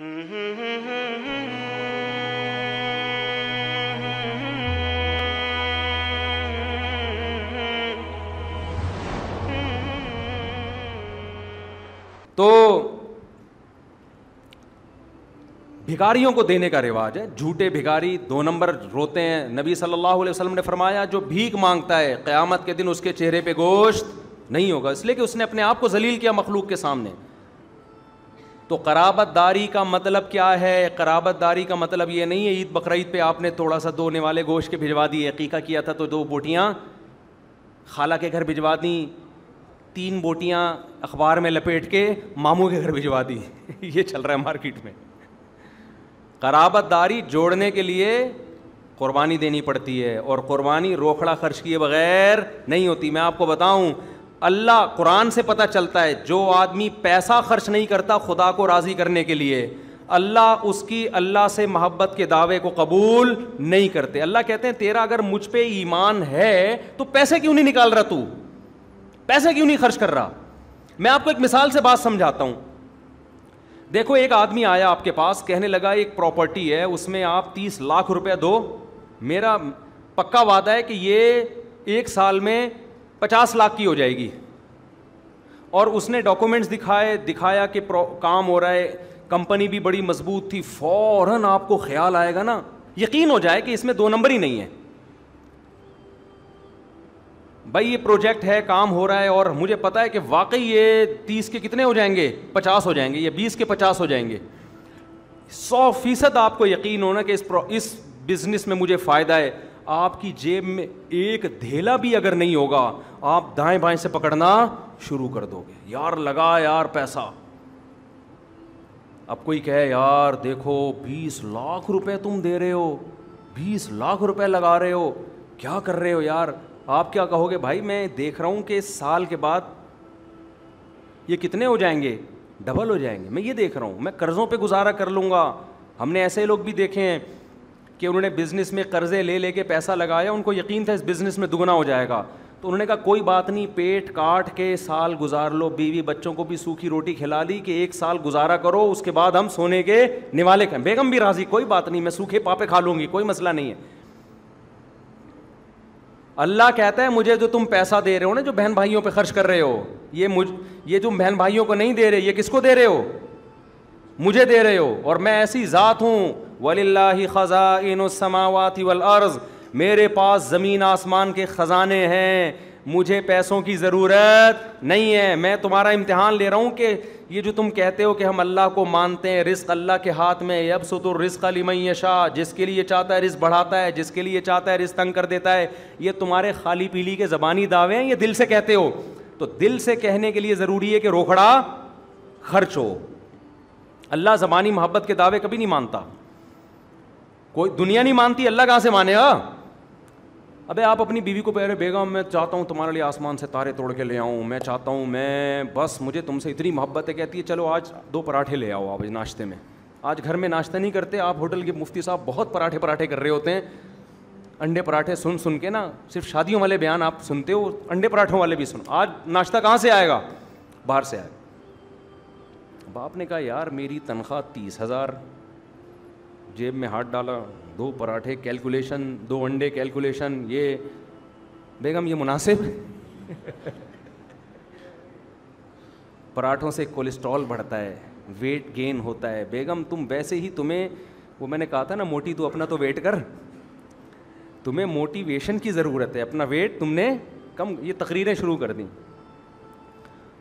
तो भिखारियों को देने का रिवाज है झूठे भिखारी दो नंबर रोते हैं नबी सल्लल्लाहु अलैहि वसल्लम ने फरमाया जो भीख मांगता है क़यामत के दिन उसके चेहरे पे गोश्त नहीं होगा इसलिए कि उसने अपने आप को जलील किया मखलूक के सामने तो कराबत दारी का मतलब क्या है कराबत दारी का मतलब ये नहीं है ईद बकर पे आपने थोड़ा सा दो वाले गोश्त के भिजवा दिए अकीका किया था तो दो बोटियाँ खाला के घर भिजवा दी तीन बोटियाँ अखबार में लपेट के मामू के घर भिजवा दी ये चल रहा है मार्केट में कराबत दारी जोड़ने के लिए कुर्बानी देनी पड़ती है और कुर्बानी रोखड़ा खर्च किए बगैर नहीं होती मैं आपको बताऊं अल्लाह कुरान से पता चलता है जो आदमी पैसा खर्च नहीं करता खुदा को राज़ी करने के लिए अल्लाह उसकी अल्लाह से मोहब्बत के दावे को कबूल नहीं करते अल्लाह कहते हैं तेरा अगर मुझ पर ईमान है तो पैसे क्यों नहीं निकाल रहा तू पैसे क्यों नहीं खर्च कर रहा मैं आपको एक मिसाल से बात समझाता हूं देखो एक आदमी आया आपके पास कहने लगा एक प्रॉपर्टी है उसमें आप तीस लाख रुपया दो मेरा पक्का वादा है कि ये एक साल में पचास लाख की हो जाएगी और उसने डॉक्यूमेंट्स दिखाए दिखाया कि काम हो रहा है कंपनी भी बड़ी मजबूत थी फौरन आपको ख्याल आएगा ना यकीन हो जाए कि इसमें दो नंबर ही नहीं है भाई ये प्रोजेक्ट है काम हो रहा है और मुझे पता है कि वाकई ये तीस के कितने हो जाएंगे पचास हो जाएंगे या बीस के पचास हो जाएंगे सौ फीसद आपको यकीन होना कि इस इस बिज़नेस में मुझे फ़ायदा है आपकी जेब में एक धेला भी अगर नहीं होगा आप दाएं बाएं से पकड़ना शुरू कर दोगे यार लगा यार पैसा अब कोई कहे यार देखो बीस लाख रुपए तुम दे रहे हो बीस लाख रुपए लगा रहे हो क्या कर रहे हो यार आप क्या कहोगे भाई मैं देख रहा हूँ कि साल के बाद ये कितने हो जाएंगे डबल हो जाएंगे मैं ये देख रहा हूँ मैं कर्ज़ों पे गुजारा कर लूँगा हमने ऐसे लोग भी देखे हैं कि उन्होंने बिज़नेस में कर्ज़े ले लेके पैसा लगाया उनको यकीन था इस बिज़नेस में दुगना हो जाएगा तो उन्होंने कहा कोई बात नहीं पेट काट के साल गुजार लो बीवी बच्चों को भी सूखी रोटी खिला दी कि एक साल गुजारा करो उसके बाद हम सोने के निवाले खाएं बेगम भी राजी कोई बात नहीं मैं सूखे पापे खा लूँगी कोई मसला नहीं है अल्लाह कहता है मुझे जो तुम पैसा दे रहे हो ना जो बहन भाइयों पे खर्च कर रहे हो ये मुझ ये जो बहन भाइयों को नहीं दे रहे ये किसको दे रहे हो मुझे दे रहे हो और मैं ऐसी ज़ात हूँ वलिल्ला ख़ज़ा इन समावती वल अर्ज़ मेरे पास ज़मीन आसमान के ख़जाने हैं मुझे पैसों की ज़रूरत नहीं है मैं तुम्हारा इम्तहान ले रहा हूँ कि ये जो तुम कहते हो कि हम अल्लाह को मानते हैं रिस्क अल्लाह के हाथ में अब सो तो रिस्क अलीमय शाह जिसके लिए चाहता है रिस्क बढ़ाता है जिसके लिए चाहता है रिस्क तंग कर देता है ये तुम्हारे खाली पीली के ज़बानी दावे हैं ये दिल से कहते हो तो दिल से कहने के लिए ज़रूरी है कि रोखड़ा खर्च हो अल्लाह ज़बानी मोहब्बत के दावे कभी नहीं मानता कोई दुनिया नहीं मानती अल्लाह कहाँ से माने हा? अबे आप अपनी बीवी को पहले बेगम मैं चाहता हूँ तुम्हारे लिए आसमान से तारे तोड़ के ले आऊँ मैं चाहता हूँ मैं बस मुझे तुमसे इतनी मोहब्बत है कहती है चलो आज दो पराठे ले आओ आप नाश्ते में आज घर में नाश्ता नहीं करते आप होटल के मुफ्ती साहब बहुत पराठे पराठे कर रहे होते हैं अंडे पराठे सुन सुन के ना सिर्फ शादियों वाले बयान आप सुनते हो अंडे पराठों वाले भी सुन आज नाश्ता कहाँ से आएगा बाहर से आए बाप ने कहा यार मेरी तनख्वाह तीस हज़ार जेब में हाथ डाला दो पराठे कैलकुलेशन दो अंडे कैलकुलेशन ये बेगम ये मुनासिब पराठों से कोलेस्ट्रॉल बढ़ता है वेट गेन होता है बेगम तुम वैसे ही तुम्हें वो मैंने कहा था ना मोटी तू अपना तो वेट कर तुम्हें मोटिवेशन की ज़रूरत है अपना वेट तुमने कम ये तकरीरें शुरू कर दी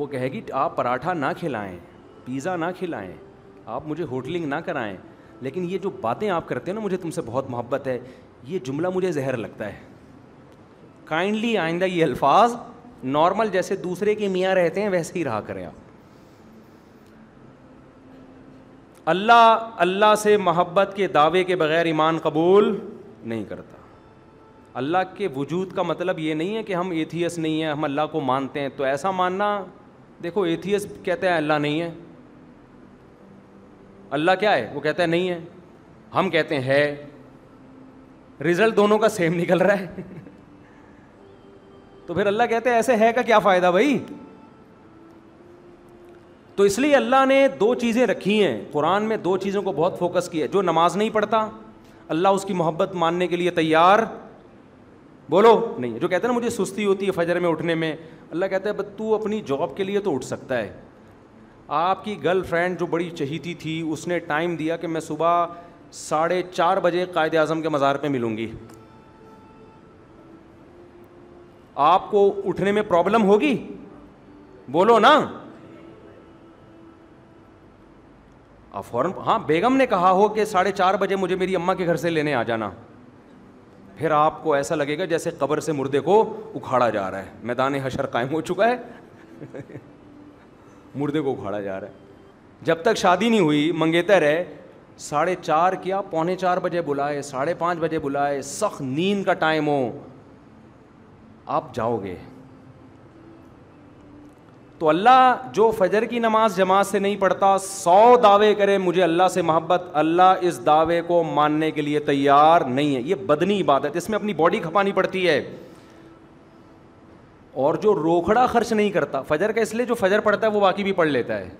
वो कहेगी आप पराठा ना खिलाएं पिज़्ज़ा ना खिलाएं आप मुझे होटलिंग ना कराएं लेकिन ये जो बातें आप करते हैं ना मुझे तुमसे बहुत मोहब्बत है ये जुमला मुझे जहर लगता है काइंडली आइंदा ये अल्फाज नॉर्मल जैसे दूसरे के मियाँ रहते हैं वैसे ही रहा करें आप अल्लाह अल्लाह से मोहब्बत के दावे के बगैर ईमान कबूल नहीं करता अल्लाह के वजूद का मतलब ये नहीं है कि हम एथियस नहीं हैं हम अल्लाह को मानते हैं तो ऐसा मानना देखो एथियस कहते हैं अल्लाह नहीं है अल्लाह क्या है वो कहता है नहीं है हम कहते हैं है रिजल्ट दोनों का सेम निकल रहा है तो फिर अल्लाह कहते हैं ऐसे है का क्या फ़ायदा भाई तो इसलिए अल्लाह ने दो चीज़ें रखी हैं कुरान में दो चीज़ों को बहुत फोकस किया है जो नमाज नहीं पढ़ता अल्लाह उसकी मोहब्बत मानने के लिए तैयार बोलो नहीं जो कहते हैं ना मुझे सुस्ती होती है फजर में उठने में अल्लाह कहता है तू अपनी जॉब के लिए तो उठ सकता है आपकी गर्ल फ्रेंड जो बड़ी चहीती थी उसने टाइम दिया कि मैं सुबह साढ़े चार बजे कायद अज़म के मज़ार पे मिलूँगी आपको उठने में प्रॉब्लम होगी बोलो ना आप फौरन हाँ बेगम ने कहा हो कि साढ़े चार बजे मुझे मेरी अम्मा के घर से लेने आ जाना फिर आपको ऐसा लगेगा जैसे कब्र से मुर्दे को उखाड़ा जा रहा है मैदान हशर कायम हो चुका है मुर्दे को उखाड़ा जा रहा है जब तक शादी नहीं हुई मंगेतर है साढ़े चार किया पौने चार बजे बुलाए साढ़े पाँच बजे बुलाए सख्त नींद का टाइम हो आप जाओगे तो अल्लाह जो फजर की नमाज जमात से नहीं पढ़ता सौ दावे करे मुझे अल्लाह से मोहब्बत अल्लाह इस दावे को मानने के लिए तैयार नहीं है ये बदनी इबादत इसमें अपनी बॉडी खपानी पड़ती है और जो रोखड़ा खर्च नहीं करता फजर का इसलिए जो फजर पढ़ता है वो बाकी भी पढ़ लेता है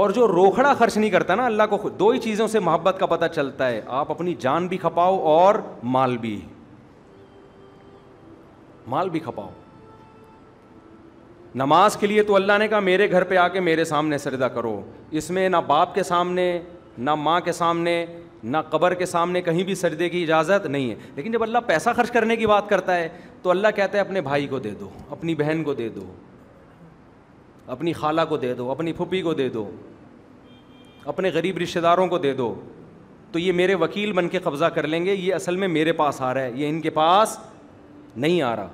और जो रोखड़ा खर्च नहीं करता ना अल्लाह को दो ही चीज़ों से मोहब्बत का पता चलता है आप अपनी जान भी खपाओ और माल भी माल भी खपाओ नमाज के लिए तो अल्लाह ने कहा मेरे घर पे आके मेरे सामने सरदा करो इसमें ना बाप के सामने ना माँ के सामने ना कबर के सामने कहीं भी सजदे की इजाज़त नहीं है लेकिन जब अल्लाह पैसा खर्च करने की बात करता है तो अल्लाह कहता है अपने भाई को दे दो अपनी बहन को दे दो अपनी खाला को दे दो अपनी फूफी को दे दो अपने गरीब रिश्तेदारों को दे दो तो ये मेरे वकील बन के कब्ज़ा कर लेंगे ये असल में मेरे पास आ रहा है ये इनके पास नहीं आ रहा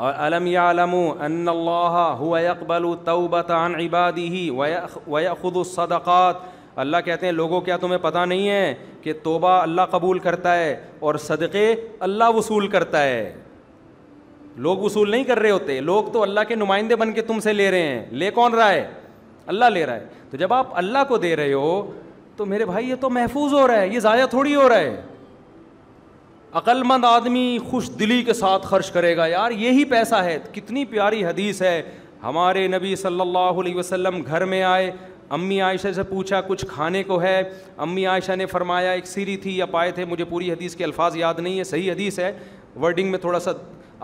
और अलम यालम अनबल तौबत अन इबादी ही वख़ुदसदक़ात अल्लाह कहते हैं लोगों क्या तुम्हें पता नहीं है कि तोबा अल्लाह कबूल करता है और सदक़े अल्लाह वसूल करता है लोग वसूल नहीं कर रहे होते लोग तो अल्लाह के नुमाइंदे बन के तुमसे ले रहे हैं ले कौन रहा है अल्लाह ले रहा है तो जब आप अल्लाह को दे रहे हो तो मेरे भाई ये तो महफूज हो रहा है ये ज़ाया थोड़ी हो रहा है अक्लमंद आदमी खुश दिली के साथ खर्च करेगा यार यही पैसा है कितनी प्यारी हदीस है हमारे नबी सल्लल्लाहु अलैहि वसल्लम घर में आए अम्मी आयशा से पूछा कुछ खाने को है अम्मी आयशा ने फरमाया एक सीरी थी या पाए थे मुझे पूरी हदीस के अल्फाज याद नहीं है सही हदीस है वर्डिंग में थोड़ा सा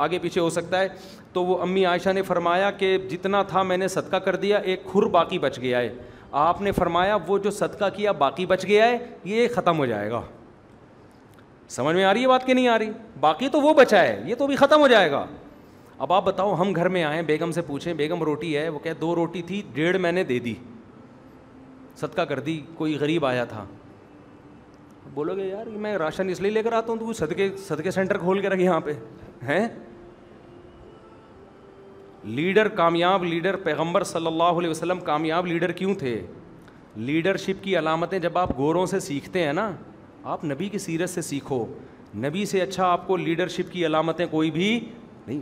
आगे पीछे हो सकता है तो वो अम्मी आयशा ने फरमाया कि जितना था मैंने सदका कर दिया एक खुर बाकी बच गया है आपने फरमाया वो जो सदका किया बाकी बच गया है ये ख़त्म हो जाएगा समझ में आ रही है बात कि नहीं आ रही बाकी तो वो बचा है ये तो अभी ख़त्म हो जाएगा अब आप बताओ हम घर में आए बेगम से पूछें बेगम रोटी है वो कहे दो रोटी थी डेढ़ मैंने दे दी सदका कर दी कोई गरीब आया था बोलोगे यार मैं राशन इसलिए लेकर आता हूँ तो कोई सदके सदके सेंटर खोल के रखे यहाँ पे हैं लीडर कामयाब लीडर पैगंबर सल्लल्लाहु अलैहि वसल्लम कामयाब लीडर क्यों थे लीडरशिप की अलामतें जब आप गोरों से सीखते हैं ना आप नबी की सीरत से सीखो नबी से अच्छा आपको लीडरशिप की अलामतें कोई भी नहीं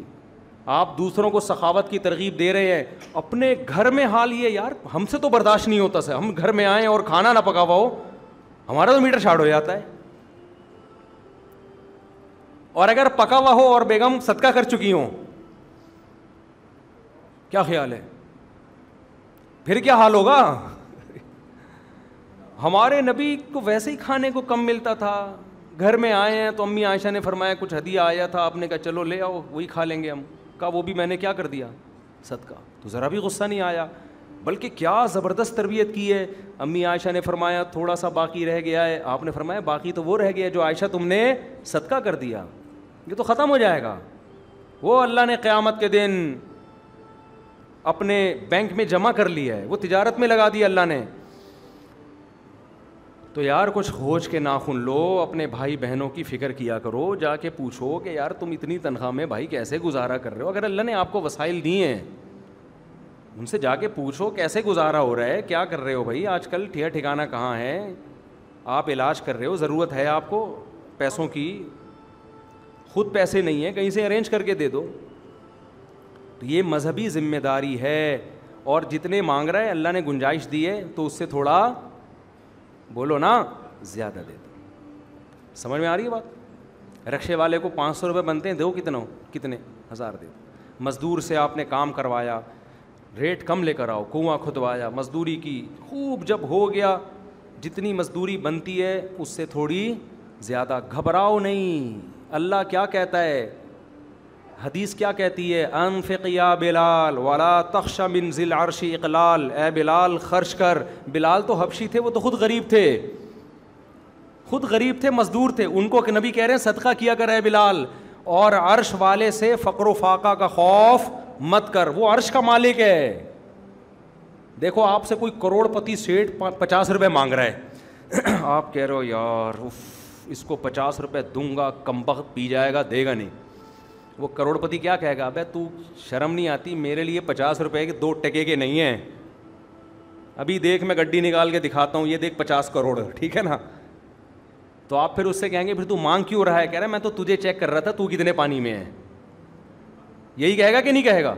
आप दूसरों को सखावत की तरगीब दे रहे हैं अपने घर में हाल ये यार हमसे तो बर्दाश्त नहीं होता सर हम घर में आए और खाना ना पका पाओ हमारा तो मीटर शार्ट हो जाता है और अगर पका हुआ हो और बेगम सदका कर चुकी हो क्या ख्याल है फिर क्या हाल होगा हमारे नबी को वैसे ही खाने को कम मिलता था घर में आए हैं तो अम्मी आयशा ने फरमाया कुछ हदिया आया था आपने कहा चलो ले आओ वही खा लेंगे हम कहा वो भी मैंने क्या कर दिया सदका तो ज़रा भी गुस्सा नहीं आया बल्कि क्या ज़बरदस्त तरबियत की है अम्मी आयशा ने फरमाया थोड़ा सा बाकी रह गया है आपने फरमाया बाकी तो वो रह गया जो आयशा तुमने सदका कर दिया ये तो ख़त्म हो जाएगा वो अल्लाह ने क़्यामत के दिन अपने बैंक में जमा कर लिया है वो तिजारत में लगा दिया अल्लाह ने तो यार कुछ खोज के नाखून लो अपने भाई बहनों की फ़िक्र किया करो जाके पूछो कि यार तुम इतनी तनख्वाह में भाई कैसे गुजारा कर रहे हो अगर अल्लाह ने आपको वसाइल दिए हैं उनसे जाके पूछो कैसे गुजारा हो रहा है क्या कर रहे हो भाई आजकल ठिया ठिकाना कहाँ है आप इलाज कर रहे हो ज़रूरत है आपको पैसों की खुद पैसे नहीं हैं कहीं से अरेंज करके दे दो तो ये मजहबी ज़िम्मेदारी है और जितने मांग रहे हैं अल्लाह ने गुंजाइश दी है तो उससे थोड़ा बोलो ना ज़्यादा दे दो समझ में आ रही है बात रक्शे वाले को पाँच सौ रुपये बनते हैं दो कितना हो कितने हज़ार दे दो मज़दूर से आपने काम करवाया रेट कम लेकर आओ कुआँ खुदवाया मज़दूरी की खूब जब हो गया जितनी मज़दूरी बनती है उससे थोड़ी ज़्यादा घबराओ नहीं अल्लाह क्या कहता है हदीस क्या कहती है अनफ़िया बिलाल वाला तख्शा मिनजिल जिल अरश इकलाल ए बिलाल खर्च कर बिलाल तो हबशी थे वो तो खुद गरीब थे खुद गरीब थे मजदूर थे उनको के नबी कह रहे हैं सदका किया कर है बिलाल और अर्श वाले से फ़कर फाका का खौफ मत कर वो अर्श का मालिक है देखो आपसे कोई करोड़पति सेठ पचास रुपये मांग रहा है आप कह रहे हो यार उफ, इसको पचास रुपये दूंगा कम पी जाएगा देगा नहीं वो करोड़पति क्या कहेगा अबे तू शर्म नहीं आती मेरे लिए पचास रुपए के दो टके के नहीं हैं अभी देख मैं गड्डी निकाल के दिखाता हूँ ये देख पचास करोड़ ठीक है ना तो आप फिर उससे कहेंगे फिर तू मांग क्यों रहा है कह रहा है मैं तो तुझे चेक कर रहा था तू कितने पानी में है यही कहेगा कि नहीं कहेगा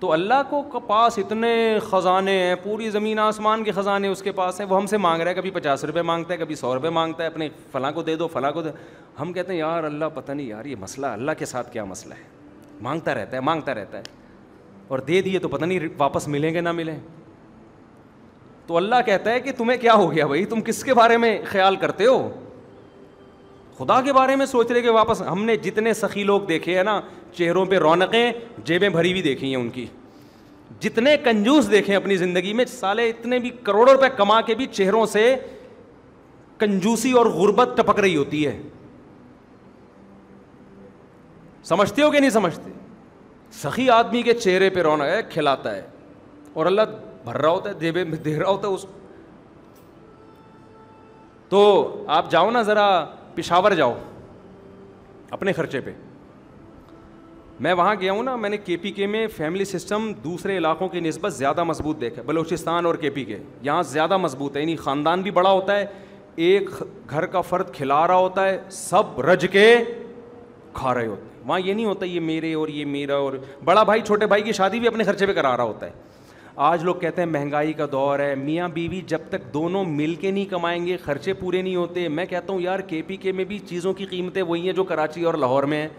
तो अल्लाह को पास इतने ख़जाने हैं पूरी ज़मीन आसमान के ख़जाने उसके पास हैं वो हमसे मांग रहा है कभी पचास रुपये मांगता है कभी सौ रुपये मांगता है अपने फ़लाँ को दे दो फ़लाँ को दे हम कहते हैं यार अल्लाह पता नहीं यार ये मसला अल्लाह के साथ क्या मसला है मांगता रहता है मांगता रहता है और दे दिए तो पता नहीं वापस मिलेंगे ना मिलें तो अल्लाह कहता है कि तुम्हें क्या हो गया भाई तुम किसके बारे में ख्याल करते हो खुदा के बारे में सोच रहे कि वापस हमने जितने सखी लोग देखे हैं ना चेहरों पे रौनकें जेबें भरी हुई देखी हैं उनकी जितने कंजूस देखे अपनी ज़िंदगी में साले इतने भी करोड़ों रुपए कमा के भी चेहरों से कंजूसी और गुर्बत टपक रही होती है समझते हो कि नहीं समझते सखी आदमी के चेहरे पे रौनक है खिलाता है और अल्लाह भर रहा होता है देवे में दे रहा होता है उस तो आप जाओ ना ज़रा पिशावर जाओ अपने खर्चे पे मैं वहाँ गया हूँ ना मैंने के पी के में फैमिली सिस्टम दूसरे इलाकों की नस्बत ज़्यादा मजबूत देखा बलोचिस्तान और के पी के यहाँ ज़्यादा मजबूत है यानी ख़ानदान भी बड़ा होता है एक घर का फ़र्द खिला रहा होता है सब रज के खा रहे होते हैं वहाँ ये नहीं होता ये मेरे और ये मेरा और बड़ा भाई छोटे भाई की शादी भी अपने खर्चे पर करा रहा होता है आज लोग कहते हैं महंगाई का दौर है मियाँ बीवी जब तक दोनों मिल के नहीं कमाएंगे खर्चे पूरे नहीं होते मैं कहता हूँ यार के पी के में भी चीज़ों की कीमतें वही हैं जो कराची और लाहौर में हैं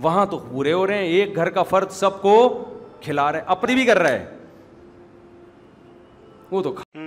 वहाँ तो पूरे हो रहे हैं एक घर का फ़र्द सबको खिला रहे अपनी भी कर रहा है वो तो खा